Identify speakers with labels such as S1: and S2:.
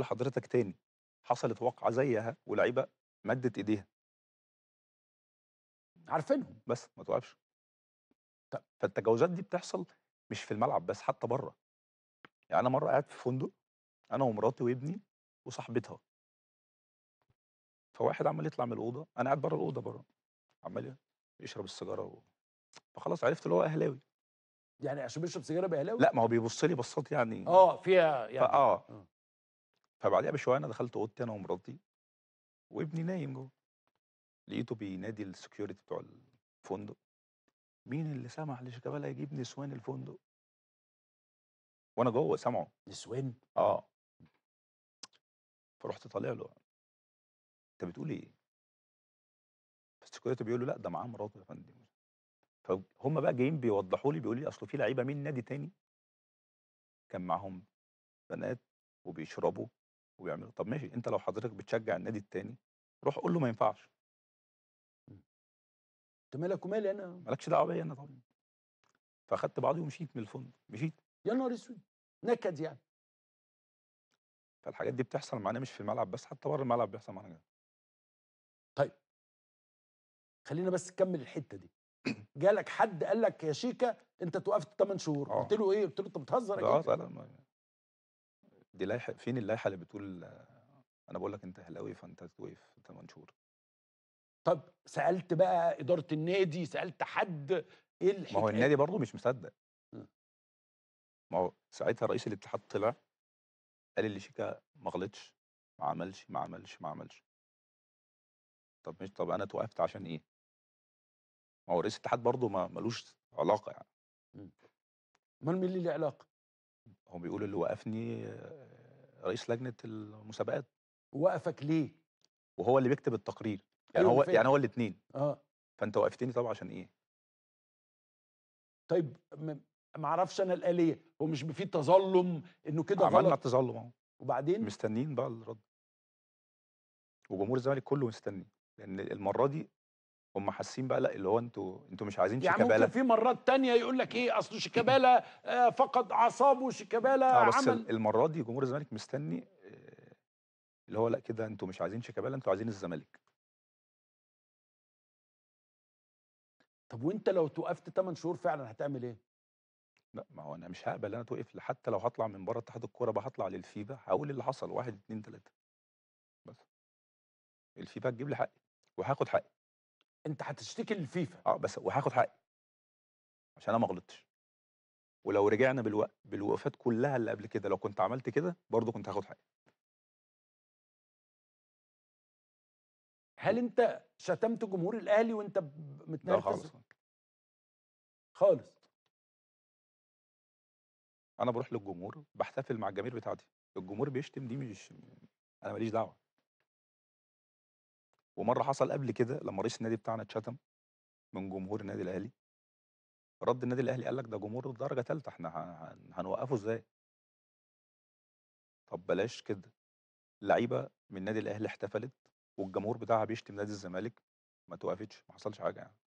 S1: لحضرتك تاني حصلت واقعه زيها ولعيبه مدت ايديها عارفينهم بس ما توقفش فالتجاوزات دي بتحصل مش في الملعب بس حتى بره يعني انا مره قاعد في فندق انا ومراتي وابني وصاحبتها فواحد عمال يطلع من الاوضه انا قاعد بره الاوضه بره عمال يشرب السيجاره و... فخلاص عرفت اللي هو اهلاوي يعني عشان بيشرب سيجاره باهلاوي لا ما هو بيبص لي بصات يعني اه فيها يعني اه فبعديها بشويه انا دخلت اوضتي انا ومراتي وابني نايم جوه لقيته بينادي السكيورتي بتوع الفندق مين اللي سمح لشيكابالا يجيب نسوان الفندق وانا جوه سامعه نسوان اه فرحت طالع له انت بتقول ايه فالسكيورتي بيقول له لا ده معاه مراته يا فندم فهم بقى جايين بيوضحوا لي بيقولوا لي اصل في لعيبه من نادي تاني كان معاهم بنات وبيشربوا وبيعملوا طب ماشي انت لو حضرتك بتشجع النادي التاني روح قول له ما ينفعش انت إمم. مالك ومالي انا مالكش دعوه بيا انا طبعا فاخدت بعضي ومشيت من الفندق مشيت يا نهار اسود نكد يعني فالحاجات دي بتحصل معانا مش في الملعب بس حتى بره الملعب بيحصل معانا كده طيب خلينا بس نكمل الحته دي جالك حد قال لك يا شيكا انت توقفت 8 شهور قلت آه. له ايه قلت له انت بتهزر آه، اكيد لا لا دي لائحه فين اللائحه اللي بتقول انا بقول لك انت اهلاوي فانت توقف ثمان شهور طب سالت بقى اداره النادي سالت حد ايه الحكايه ما هو النادي برضه مش مصدق آه. ما هو ساعتها رئيس الاتحاد طلع قال اللي شيكا ما غلطش ما عملش ما عملش ما عملش طب مش طب انا توقفت عشان ايه ما هو رئيس الاتحاد برضه ما ملوش علاقه يعني امال مين اللي له علاقه هو بيقول اللي وقفني آه، رئيس لجنه المسابقات وقفك ليه؟ وهو اللي بيكتب التقرير يعني أيوة، هو فيه. يعني هو الاثنين اه فانت وقفتني طبعا عشان ايه؟ طيب ما اعرفش انا الاليه هو مش في تظلم انه كده غلط عملنا التظلم اهو وبعدين مستنيين بقى الرد وجمهور الزمالك كله مستني لان المره دي هم حاسين بقى لا اللي هو انتوا انتوا مش عايزين يعني شيكابالا يعني ممكن في مرات تانية يقول لك ايه اصل شيكابالا آه، فقد اعصابه شيكابالا آه بس عمل المره دي جمهور الزمالك مستني آه، اللي هو لا كده انتوا مش عايزين شيكابالا انتوا عايزين الزمالك طب وانت لو توقفت 8 شهور فعلا هتعمل ايه؟ لا ما هو انا مش هقبل انا توقف حتى لو هطلع من بره اتحاد الكوره بهطلع للفيبا للفيفا هقول اللي حصل واحد اثنين ثلاثه بس الفيفا هتجيب لي حقي وهاخد حقي انت هتشتكي للفيفا اه بس وهاخد حقي عشان انا ما غلطتش ولو رجعنا بالو... بالوقفات كلها اللي قبل كده لو كنت عملت كده برضه كنت هاخد حقي هل انت شتمت جمهور الاهلي وانت متنرفز خالص خالص انا بروح للجمهور بحتفل مع الجماهير بتاعتي الجمهور بيشتم دي مش انا ماليش دعوه ومره حصل قبل كده لما رئيس النادي بتاعنا اتشتم من جمهور النادي الاهلي رد النادي الاهلي قال لك ده جمهور درجه ثالثه احنا هنوقفه ازاي طب بلاش كده لعيبه من النادي الاهلي احتفلت والجمهور بتاعها بيشتم نادي الزمالك ما توقفتش ما حصلش حاجه يعني